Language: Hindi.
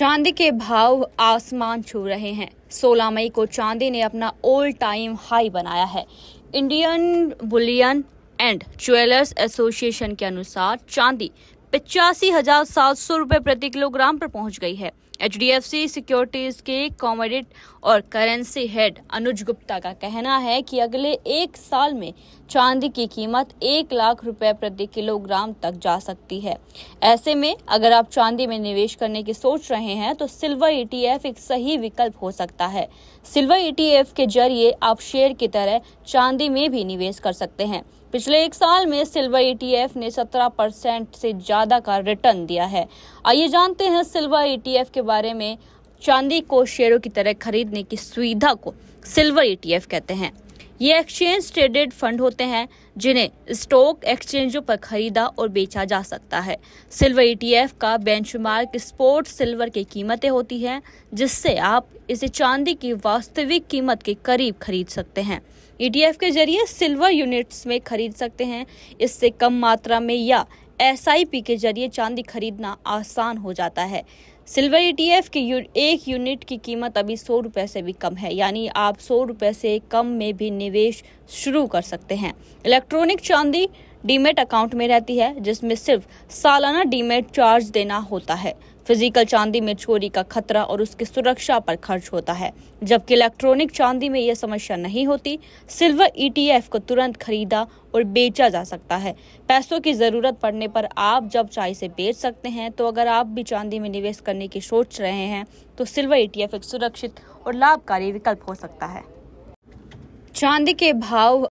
चांदी के भाव आसमान छू रहे हैं 16 मई को चांदी ने अपना ऑल टाइम हाई बनाया है Indian bullion and jewellers association के अनुसार चांदी पिचासी हजार सात सौ रुपए प्रति किलोग्राम पर पहुंच गई है H D F C securities के कॉमोडिट और करेंसी हेड अनुज गुप्ता का कहना है कि अगले एक साल में चांदी की कीमत एक लाख रुपए प्रति किलोग्राम तक जा सकती है ऐसे में अगर आप चांदी में निवेश करने की सोच रहे हैं तो सिल्वर ईटीएफ e एक सही विकल्प हो सकता है सिल्वर ईटीएफ e के जरिए आप शेयर की तरह चांदी में भी निवेश कर सकते हैं पिछले एक साल में सिल्वर ईटीएफ e ने 17 परसेंट से ज़्यादा का रिटर्न दिया है आइए जानते हैं सिल्वर ईटीएफ e के बारे में चांदी को शेयरों की तरह खरीदने की सुविधा को सिल्वर ईटीएफ e कहते हैं ये एक्सचेंज ट्रेडेड फंड होते हैं जिन्हें स्टॉक एक्सचेंजों पर खरीदा और बेचा जा सकता है सिल्वर ईटीएफ e का बेंचमार्क स्पोर्ट सिल्वर की कीमतें होती हैं जिससे आप इसे चांदी की वास्तविक कीमत के करीब खरीद सकते हैं ईटीएफ e के जरिए सिल्वर यूनिट्स में खरीद सकते हैं इससे कम मात्रा में या एसआईपी के जरिए चांदी खरीदना आसान हो जाता है सिल्वर ईटीएफ e की यू, एक यूनिट की कीमत अभी सौ रुपये से भी कम है यानी आप सौ रुपये से कम में भी निवेश शुरू कर सकते हैं इलेक्ट्रॉनिक चांदी डीमेट अकाउंट में रहती है जिसमें सिर्फ सालाना डीमेट चार्ज देना होता है फिजिकल चांदी में चोरी का खतरा और उसकी सुरक्षा पर खर्च होता है जबकि इलेक्ट्रॉनिक चांदी में यह समस्या नहीं होती सिल्वर ईटीएफ e को तुरंत खरीदा और बेचा जा सकता है पैसों की ज़रूरत पड़ने पर आप जब चाहे से बेच सकते हैं तो अगर आप भी चांदी में निवेश करने की सोच रहे हैं तो सिल्वर ईटीएफ e एक सुरक्षित और लाभकारी विकल्प हो सकता है चांदी के भाव